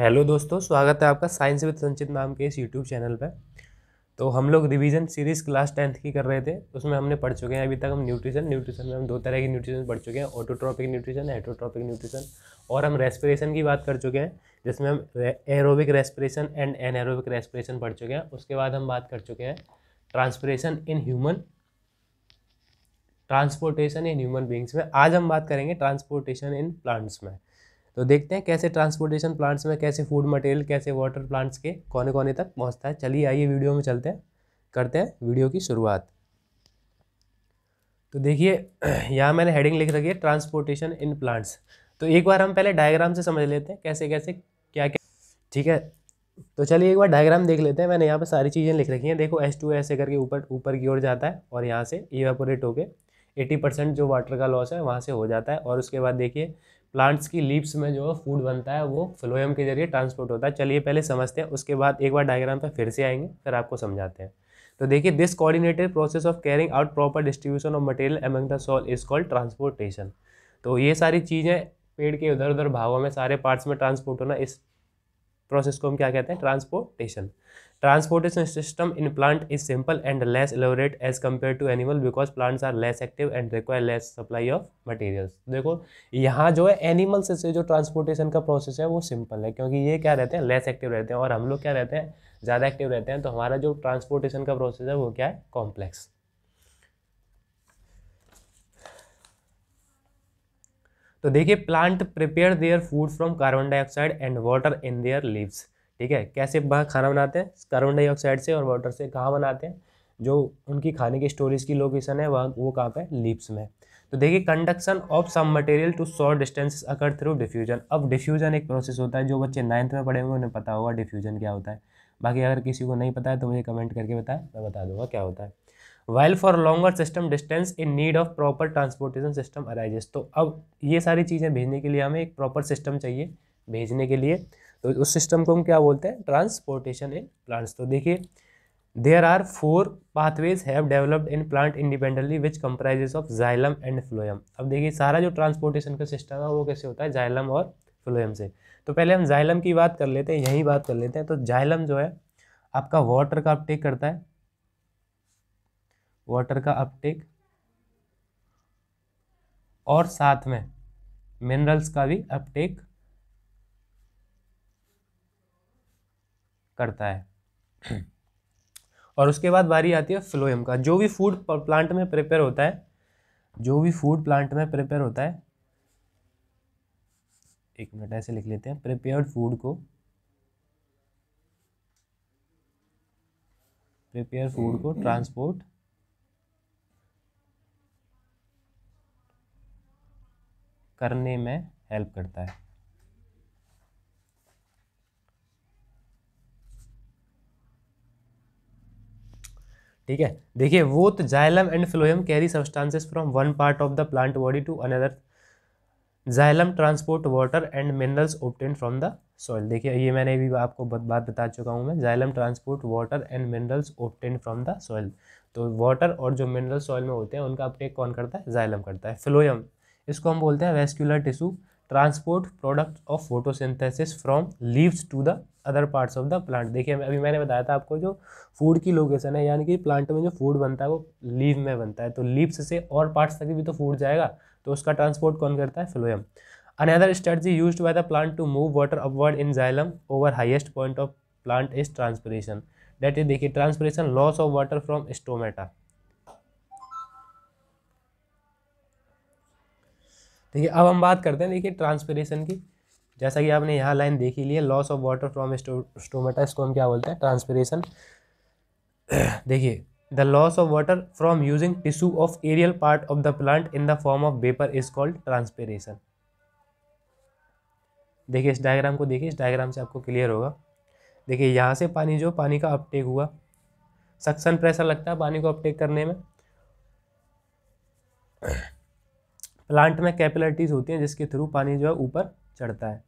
hello दोस्तों स्वागत है आपका साइंस विद संचित नाम के इस यूट्यूब चैनल पर तो हम लोग रिवीजन सीरीज़ क्लास टेंथ की कर रहे थे उसमें हमने पढ़ चुके हैं अभी तक हम न्यूट्रिशन न्यूट्रिशन में हम दो तरह की न्यूट्रिशन पढ़ चुके हैं ऑटोट्रॉपिक न्यूट्रिशन हेटोट्रॉपिक न्यूट्रिशन और हम रेस्पिरेशन की बात कर चुके हैं जिसमें हम aerobic respiration and an respiration पढ़ चुके हैं उसके बाद हम बात कर चुके हैं transportation in human transportation in human beings में आज हम बात करेंगे ट्रांसपोर्टेशन इन प्लांट्स में तो देखते हैं कैसे ट्रांसपोर्टेशन प्लांट्स में कैसे फूड मटेरियल कैसे वाटर प्लांट्स के कोने कोने तक पहुँचता है चलिए आइए वीडियो में चलते हैं करते हैं वीडियो की शुरुआत तो देखिए यहाँ मैंने हेडिंग लिख रखी है ट्रांसपोर्टेशन इन प्लांट्स तो एक बार हम पहले डायग्राम से समझ लेते हैं कैसे कैसे क्या क्या ठीक है तो चलिए एक बार डायग्राम देख लेते हैं मैंने यहाँ पर सारी चीज़ें लिख रखी हैं देखो एस टू ऐसे करके ऊपर ऊपर की ओर जाता है और यहाँ से इवेपोरेट होकर एटी परसेंट जो वाटर का लॉस है वहाँ से हो जाता है और उसके बाद देखिए प्लांट्स की लीव्स में जो फूड बनता है वो फ्लोएम के जरिए ट्रांसपोर्ट होता है चलिए पहले समझते हैं उसके बाद एक बार डायग्राम पर फिर से आएंगे फिर आपको समझाते हैं तो देखिए this coordinated process of carrying out proper distribution of material among the cell is called transportation तो ये सारी चीज़ें पेड़ के उधर उधर भागों में सारे पार्ट्स में ट्रांसपोर्ट होना इस प्रोसेस को हम क्या कहते हैं transportation transportation system in plant is simple and less elaborate as compare to animal because plants are less active and require less supply of materials देखो यहाँ जो है एनिमल से जो ट्रांसपोर्टेशन का प्रोसेस है वो सिंपल है क्योंकि ये क्या रहते हैं लेस एक्टिव रहते हैं और हम लोग क्या रहते हैं ज़्यादा एक्टिव रहते हैं तो हमारा जो ट्रांसपोर्टेशन का प्रोसेस है वो क्या है कॉम्प्लेक्स तो देखिए plant prepare their food from carbon dioxide and water in their leaves ठीक है कैसे वहाँ खाना बनाते हैं कार्बन डाइऑक्साइड से और वाटर से कहाँ बनाते हैं जो उनकी खाने की स्टोरेज की लोकेशन है वहाँ वो कहाँ पे लिप्स में तो देखिए conduction of some material to short distance occur through diffusion अब डिफ्यूजन एक प्रोसेस होता है जो बच्चे नाइन्थ में पढ़े हुए उन्हें पता होगा डिफ्यूजन क्या होता है बाकी अगर किसी को नहीं पता है तो मुझे कमेंट करके बताएं मैं बता दूंगा क्या होता है while for longer system distance in need of proper transportation system arises तो अब ये सारी चीज़ें भेजने के लिए हमें एक प्रॉपर सिस्टम चाहिए भेजने के लिए तो उस सिस्टम को हम क्या बोलते हैं ट्रांसपोर्टेशन इन प्लांट्स तो देखिए there are four pathways have developed in plant independently which comprises of xylem and phloem अब देखिए सारा जो ट्रांसपोर्टेशन का सिस्टम है वो कैसे होता है जाइलम और फ्लोएम से तो पहले हम जाइलम की बात कर लेते हैं यही बात कर लेते हैं तो जाइलम जो है आपका वाटर का अपटेक करता है वाटर का अपटेक और साथ में मिनरल्स का भी अपटेक करता है और उसके बाद बारी आती है फ्लोएम का जो भी फूड प्लांट में प्रिपेयर होता है जो भी फूड प्लांट में प्रिपेयर होता है एक मिनट ऐसे लिख लेते हैं प्रिपेयर्ड फूड को प्रिपेयर फूड को ट्रांसपोर्ट करने में हेल्प करता है ठीक है देखिए वो तो xylem and phloem carry substances from one part of the plant body to another xylem transport water and minerals obtain from the soil देखिए ये मैंने भी आपको बात बता चुका हूँ मैं xylem transport water and minerals obtain from the soil तो वाटर और जो मिनरल सॉइल में होते हैं उनका अपटेक कौन करता है जाइलम करता है फ्लोएम इसको हम बोलते हैं vascular tissue transport product of photosynthesis from leaves to the other parts of the plant देखिए अभी मैंने बताया था आपको जो फूड की लोकेशन है यानी कि प्लांट में जो फूड बनता है वो लीव में बनता है तो लीव्स से और पार्ट्स तक भी तो फूड जाएगा तो उसका ट्रांसपोर्ट कौन करता है phloem another strategy use by the plant to move water upward in xylem over highest point of plant is transpiration that is देखिए transpiration loss of water from stomata देखिए अब हम बात करते हैं देखिए ट्रांसपेरेशन की जैसा कि आपने यहाँ लाइन देखी ली है loss of water from stomata इसको हम क्या बोलते हैं ट्रांसपीरेशन देखिए the loss of water from using tissue of aerial part of the plant in the form of vapour is called transpiration देखिए इस डायग्राम को देखिए इस डायग्राम से आपको क्लियर होगा देखिए यहाँ से पानी जो पानी का अपटेक हुआ सक्सन प्रेशर लगता है पानी को अपटेक करने में प्लांट में कैपिलरिटीज़ होती हैं जिसके थ्रू पानी जो है ऊपर चढ़ता है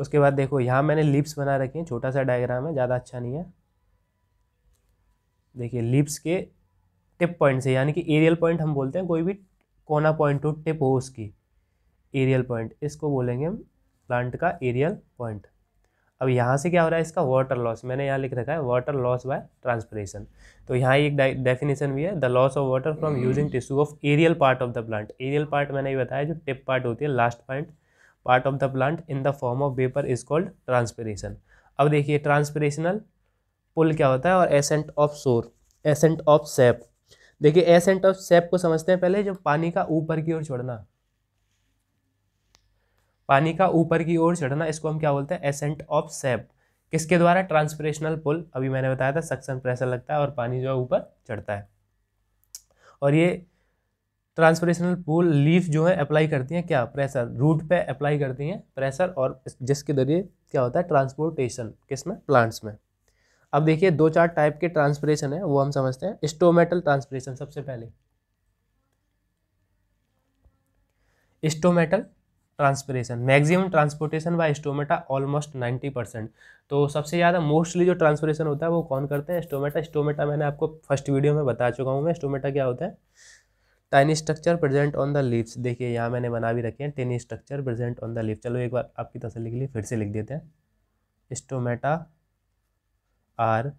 उसके बाद देखो यहाँ मैंने लिप्स बना रखी हैं छोटा सा डायग्राम है ज़्यादा अच्छा नहीं है देखिए लिप्स के टिप पॉइंट से यानी कि एरियल पॉइंट हम बोलते हैं कोई भी कोना पॉइंट हो टिप हो उसकी एरियल पॉइंट इसको बोलेंगे हम प्लांट का एरियल पॉइंट अब यहाँ से क्या हो रहा है इसका वाटर लॉस मैंने यहाँ लिख रखा है वाटर लॉस बाय ट्रांसपरेशन तो यहाँ एक डेफिनेशन भी है the loss of water from using tissue of aerial part of the plant aerial part मैंने ये बताया जो टिप पार्ट होती है last point part of the plant in the form of vapour is called transpiration अब देखिए transpirational pull क्या होता है और एसेंट ऑफ सोर एसेंट ऑफ सेप देखिए एसेंट ऑफ सेप को समझते हैं पहले जब पानी का ऊपर की ओर छोड़ना पानी का ऊपर की ओर चढ़ना इसको हम क्या बोलते हैं एसेंट ऑफ सेप किसके द्वारा ट्रांसपरेशनल पुल अभी मैंने बताया था सक्सन प्रेशर लगता है और पानी जो है ऊपर चढ़ता है और ये ट्रांसपरेशनल पुल लीफ जो है अप्लाई करती हैं क्या प्रेशर रूट पे अप्लाई करती हैं प्रेशर और जिसके जरिए क्या होता है ट्रांसपोर्टेशन किस में प्लांट्स में अब देखिए दो चार टाइप के ट्रांसपरेशन है वो हम समझते हैं स्टोमेटल ट्रांसपरेशन सबसे पहले stomatal transpiration maximum transportation by stomata almost 90 percent तो सबसे ज़्यादा मोस्टली जो ट्रांसपोरेशन होता है वो कौन करते हैं स्टोमेटा स्टोमेटा मैंने आपको फर्स्ट वीडियो में बता चुका हूँ मैं स्टोमेटा क्या होता है tiny structure present on the lips देखिए यहाँ मैंने बना भी रखे हैं tiny structure present on the lips चलो एक बार आपकी तसली के लिए फिर से लिख देते हैं स्टोमेटा आर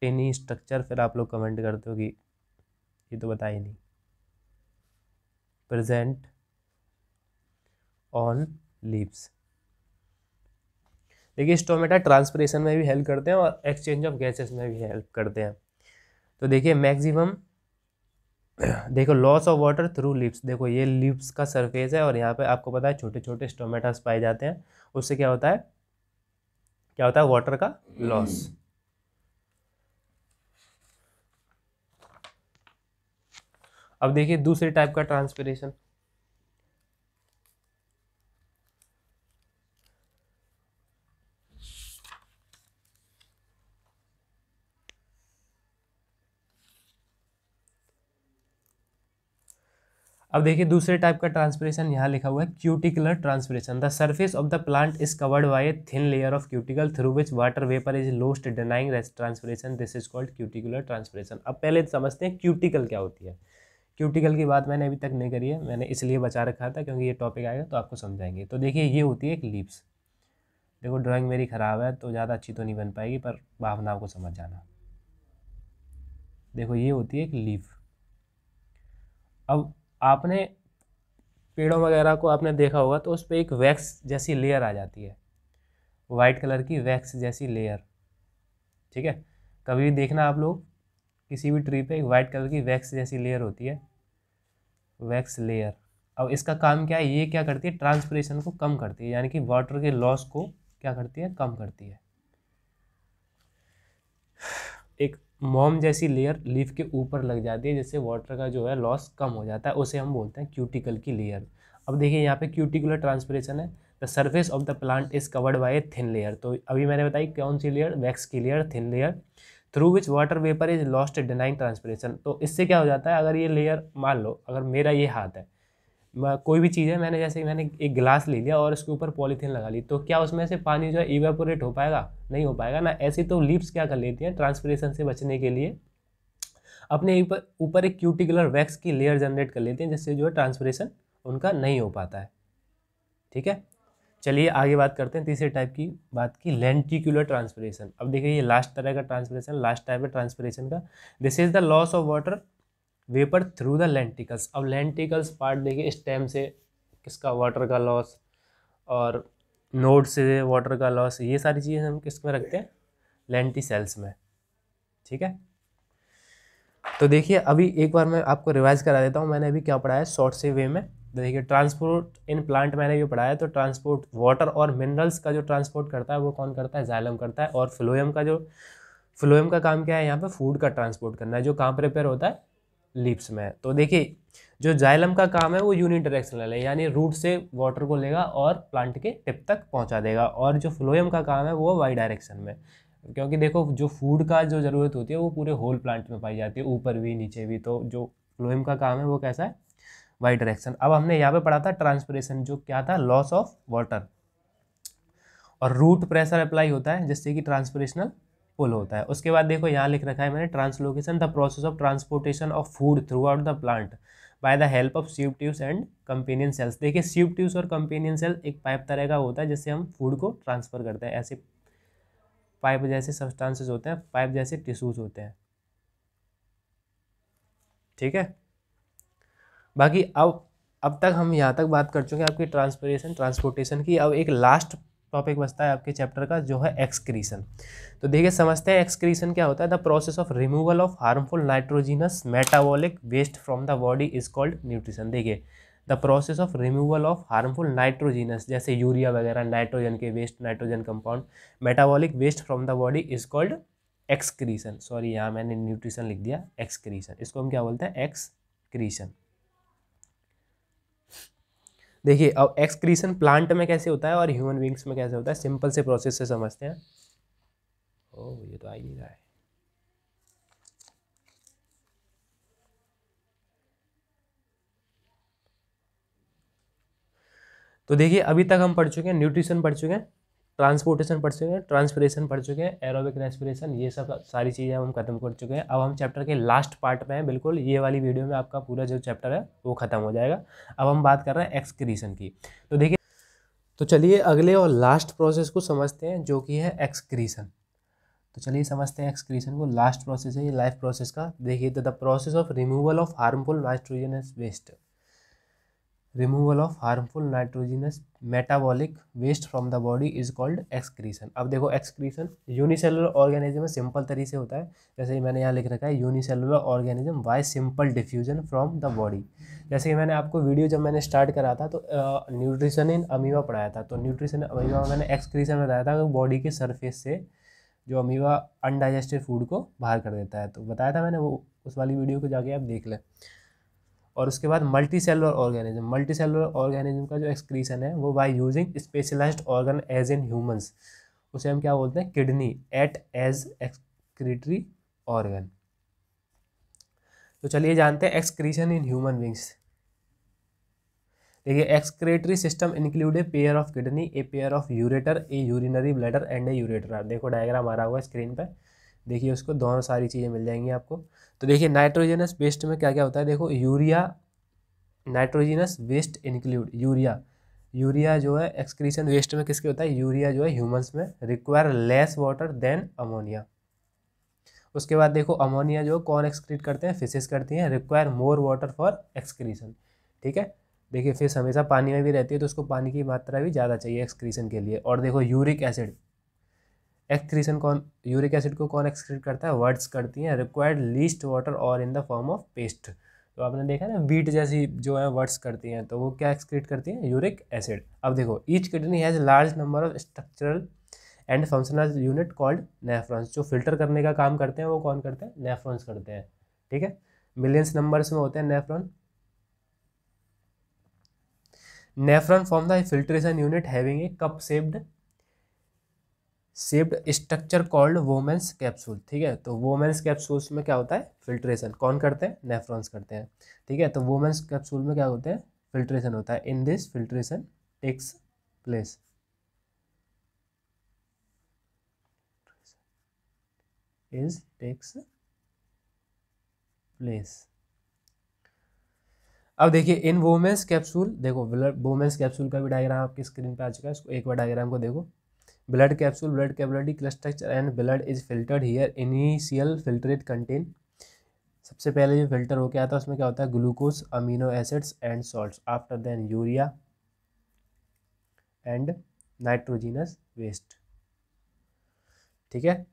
टेनी स्ट्रक्चर फिर आप लोग कमेंट करते हो कि ये तो बताए ही नहीं प्रेजेंट ऑन लीव्स देखिए स्टोमेटा ट्रांसपरेशन में भी हेल्प करते हैं और एक्सचेंज ऑफ गैसेस में भी हेल्प करते हैं तो देखिए मैक्सिमम देखो loss of water through lips देखो ये लिप्स का सरफेस है और यहाँ पे आपको पता है छोटे छोटे स्टोमेटास पाए जाते हैं उससे क्या होता है क्या होता है वाटर का लॉस अब देखिए दूसरे टाइप का ट्रांसपरेशन अब देखिए दूसरे टाइप का ट्रांसपरेशन यहाँ लिखा हुआ है cuticular transpiration the surface of the plant is covered by a thin layer of cuticle through which water vapour is lost during transpiration this is called cuticular transpiration अब पहले तो समझते हैं क्यूटिकल क्या होती है क्यूटिकल की बात मैंने अभी तक नहीं करी है मैंने इसलिए बचा रखा था क्योंकि ये टॉपिक आएगा तो आपको समझाएंगे तो देखिए ये होती है एक लीव्स देखो ड्राइंग मेरी ख़राब है तो ज़्यादा अच्छी तो नहीं बन पाएगी पर भावनाओं को समझ जाना देखो ये होती है एक लीफ अब आपने पेड़ों वगैरह को आपने देखा होगा तो उस पर एक वैक्स जैसी लेयर आ जाती है वाइट कलर की वैक्स जैसी लेयर ठीक है कभी भी देखना आप लोग किसी भी ट्री पे एक वाइट कलर की वैक्स जैसी लेयर होती है वैक्स लेयर अब इसका काम क्या है ये क्या करती है ट्रांसपरेशन को कम करती है यानी कि वाटर के लॉस को क्या करती है कम करती है एक मोम जैसी लेयर लीफ के ऊपर लग जाती है जिससे वाटर का जो है लॉस कम हो जाता है उसे हम बोलते हैं क्यूटिकल की लेयर अब देखिए यहाँ पे क्यूटिकुलर ट्रांसपरेशन है the surface of the plant is covered by thin layer तो अभी मैंने बताई कौन सी लेयर वैक्स की layer thin layer through which water vapour is lost during transpiration तो इससे क्या हो जाता है अगर ये लेयर मान लो अगर मेरा ये हाथ है कोई भी चीज़ है मैंने जैसे मैंने एक गिलास ले लिया और उसके ऊपर पॉलीथीन लगा ली तो क्या उसमें से पानी जो है इवेपोरेट हो पाएगा नहीं हो पाएगा ना ऐसी तो लिप्स क्या कर लेती हैं ट्रांसपरेशन से बचने के लिए अपने ऊपर एक क्यूटिकुलर वैक्स की लेयर जनरेट कर लेती हैं जिससे जो है ट्रांसपरेशन उनका नहीं हो पाता है ठीक है चलिए आगे बात करते हैं तीसरे टाइप की बात की लेंटिकुलर ट्रांसपरेशन अब देखिए ये लास्ट तरह का ट्रांसपरेशन लास्ट टाइप है ट्रांसपरेशन का this is the loss of water vapour through the lenticels अब लेंटिकल्स पार्ट देखिए स्टेम से किसका वाटर का लॉस और नोड से वाटर का लॉस ये सारी चीज़ें हम किस में रखते हैं लेंटी सेल्स में ठीक है तो देखिए अभी एक बार मैं आपको रिवाइज करा देता हूँ मैंने अभी क्या पढ़ाया शॉर्ट से वे में देखिए ट्रांसपोर्ट इन प्लांट मैंने भी पढ़ाया तो ट्रांसपोर्ट वाटर और मिनरल्स का जो ट्रांसपोर्ट करता है वो कौन करता है जैलम करता है और फ्लोएम का जो फ्लोएम का काम क्या है यहाँ पे फूड का ट्रांसपोर्ट करना है जो कहाँ प्रिपेयर होता है लिप्स में तो देखिए जो जाइलम का काम है वो यूनिडायरेक्शनल है यानी रूट से वाटर को लेगा और प्लांट के टिप तक पहुंचा देगा और जो फ्लोएम का काम है वो वाई डायरेक्शन में क्योंकि देखो जो फूड का जो ज़रूरत होती है वो पूरे होल प्लांट में पाई जाती है ऊपर भी नीचे भी तो जो फ्लोएम का काम है वो कैसा है वाई डायरेक्शन अब हमने यहाँ पर पढ़ा था ट्रांसपरेशन जो क्या था लॉस ऑफ वाटर और रूट प्रेशर अप्लाई होता है जिससे कि ट्रांसपरेशनल पुल होता है उसके बाद देखो यहाँ लिख रखा है मैंने translocation the process of transportation of food throughout the plant by the help of sieve tubes and companion cells देखिए स्यूब ट्यूब्स और कंपेनियन सेल एक पाइप तरह का होता है जिससे हम फूड को ट्रांसफ़र करते हैं ऐसे पाइप जैसे सब्सटांसेस होते हैं पाइप जैसे टिश्यूज होते हैं ठीक है बाकी अब अब तक हम यहाँ तक बात कर चुके हैं आपकी ट्रांसपोरेशन ट्रांसपोर्टेशन की अब एक लास्ट टॉपिक बचता है आपके चैप्टर का जो है एक्सक्रीसन तो देखिए समझते हैं एक्सक्रीसन क्या होता है the process of removal of harmful nitrogenous metabolic waste from the body is called nutrition देखिए the process of removal of harmful nitrogenous जैसे यूरिया वगैरह नाइट्रोजन के waste nitrogen compound metabolic waste from the body is called excretion sorry यहाँ मैंने nutrition लिख दिया एक्सक्रीसन इसको हम क्या बोलते हैं एक्सक्रीसन देखिए अब एक्सक्रीशन प्लांट में कैसे होता है और ह्यूमन बींग्स में कैसे होता है सिंपल से प्रोसेस से समझते हैं ओ ये तो आ रहा है तो देखिए अभी तक हम पढ़ चुके हैं न्यूट्रिशन पढ़ चुके हैं ट्रांसपोर्टेशन पढ़ चुके हैं ट्रांसपरेशन पढ़ चुके हैं एरोबिक रेस्पिरेशन ये सब सारी चीज़ें हम खत्म कर चुके हैं अब हम चैप्टर के लास्ट पार्ट में हैं बिल्कुल ये वाली वीडियो में आपका पूरा जो चैप्टर है वो खत्म हो जाएगा अब हम बात कर रहे हैं एक्सक्रीशन की तो देखिए तो चलिए अगले और लास्ट प्रोसेस को समझते हैं जो कि है एक्सक्रीशन तो चलिए समझते हैं एक्सक्रीशन को लास्ट प्रोसेस है ये लाइफ प्रोसेस का देखिए the process of removal of harmful nitrogenous waste removal of harmful nitrogenous metabolic waste from the body is called excretion अब देखो एक्सक्रीशन यूनिसेलुलर ऑर्गेनिज्म में सिंपल तरीके से होता है जैसे कि मैंने यहाँ लिख रखा है unicellular organism by simple diffusion from the body जैसे कि मैंने आपको वीडियो जब मैंने स्टार्ट करा था तो न्यूट्रिशन इन अमीवा पढ़ाया था तो न्यूट्रिशन अमीवा मैंने एक्सक्रीशन बताया था बॉडी के सर्फेस से जो अमीवा अनडाइजेस्टेड फूड को बाहर कर देता है तो बताया था मैंने वो उस वाली वीडियो को जाके आप देख लें और उसके बाद multicellular organism multicellular organism का जो एक्सक्रीशन है वो by using specialised organ as in humans उसे हम क्या बोलते हैं kidney at as excretory organ तो चलिए जानते हैं एक्सक्रीशन इन ह्यूमन बींग्स देखिए excretory system include a pair of kidney a pair of ureter a urinary bladder and a ureter देखो डायग्राम आ रहा हुआ स्क्रीन पर देखिए उसको दोनों सारी चीज़ें मिल जाएंगी आपको तो देखिए नाइट्रोजनस वेस्ट में क्या क्या होता है देखो urea nitrogenous waste include urea urea जो है एक्सक्रीशन वेस्ट में किसके होता है यूरिया जो है ह्यूमंस में require less water than ammonia उसके बाद देखो अमोनिया जो कौन एक्सक्रीट करते हैं फिशेस करती हैं require more water for excretion ठीक है देखिए फिश हमेशा पानी में भी रहती है तो उसको पानी की मात्रा भी ज़्यादा चाहिए एक्सक्रीशन के लिए और देखो यूरिक एसिड एक्सक्रीशन कौन यूरिक एसिड को कौन एक्सक्रीट करता है वर्ड्स करती हैं रिक्वायर्ड लीस्ट वाटर और in the form of paste तो आपने देखा ना वीट जैसी जो है वर्ड्स करती हैं तो वो क्या एक्सक्रीट करती हैं यूरिक एसिड अब देखो each kidney has large number of structural and functional unit called nephrons जो फिल्टर करने का काम करते हैं वो कौन करते हैं नेफ्रॉन्स करते हैं ठीक है मिलियंस नंबर्स में होते हैं nephron nephron form the filtration unit having a cup shaped shaped structure called Bowman's capsule ठीक है तो वोमेंस कैप्सूल्स में क्या होता है फिल्ट्रेशन कौन करते हैं नेफ्रॉन्स करते हैं ठीक है तो वोमेंस कैप्सूल में क्या होते हैं फिल्ट्रेशन होता है in this filtration takes place is takes place अब देखिए इन वोमेंस कैप्सूल देखो वोमेंस कैप्सूल का भी डायग्राम आपकी स्क्रीन पे आ चुका है इसको एक बार डायग्राम को देखो blood capsule blood capillary cluster structure and blood is filtered here initial filtrate contain सबसे पहले जो फिल्टर होके आता है उसमें क्या होता है glucose amino acids and salt after then urea and nitrogenous waste ठीक है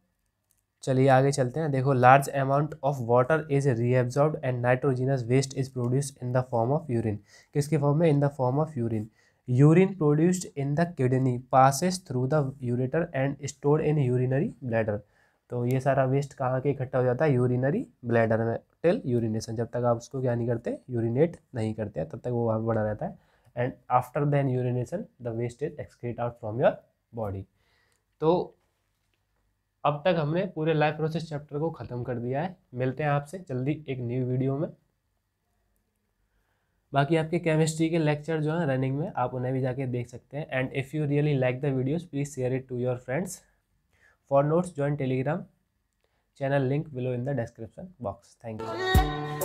चलिए आगे चलते हैं देखो large amount of water is reabsorb and nitrogenous waste is produce in the form of urine किसके फॉर्म में in the form of urine urine produced in the kidney passes through the ureter and store in urinary bladder तो ये सारा waste कहाँ के इकट्ठा हो जाता है यूरिनरी ब्लैडर में टिल यूरिनेशन जब तक आप उसको क्या नहीं करते यूरिनेट नहीं करते तब तक वो वहाँ बना रहता है and after then urination the waste is excrete out from your body तो अब तक हमने पूरे लाइफ प्रोसेस चैप्टर को ख़त्म कर दिया है मिलते हैं आपसे जल्दी एक न्यू वीडियो में बाकी आपके केमिस्ट्री के लेक्चर जो हैं रनिंग में आप उन्हें भी जाके देख सकते हैं and if you really like the videos please share it to your friends for notes join Telegram channel link below in the description box thank you